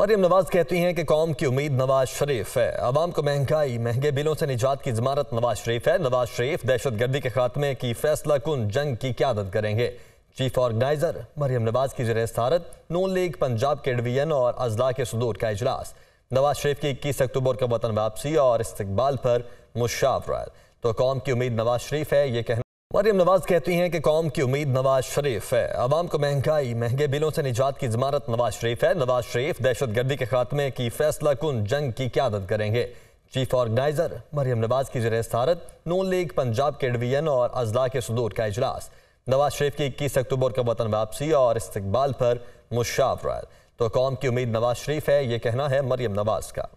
मरियम नवाज कहती हैं कि कौम की उम्मीद नवाज शरीफ है आवाम को महंगाई महंगे बिलों से निजात की जमानत नवाज शरीफ है नवाज शरीफ दहशत गर्दी के खात्मे की फैसला कुन जंग की क्यादत करेंगे चीफ ऑर्गेनाइजर मरियम नवाज की जर स्थारत नून लीग पंजाब के डिवीजन और अजला के सदूर का अजलास नवाज शरीफ की इक्कीस अक्टूबर का वतन वापसी और इस्तबाल पर मुशावरा तो कौम की उम्मीद नवाज शरीफ है ये कहना मरियम नवाज कहती हैं कि कौम की उम्मीद नवाज शरीफ है आवाम को महंगाई महंगे बिलों से निजात की जमानत नवाज शरीफ है नवाज शरीफ दहशत गर्दी के खात्मे की फैसला कन जंग की क्यादत करेंगे चीफ ऑर्गेनाइजर मरियम नवाज की जर सारत नून लीग पंजाब के डिवीजन और अजला के सदूर का अजलास नवाज शरीफ की इक्कीस अक्टूबर का वतन वापसी और इस्तबाल पर मुशावरत तो कौम की उम्मीद नवाज शरीफ है ये कहना है मरियम नवाज का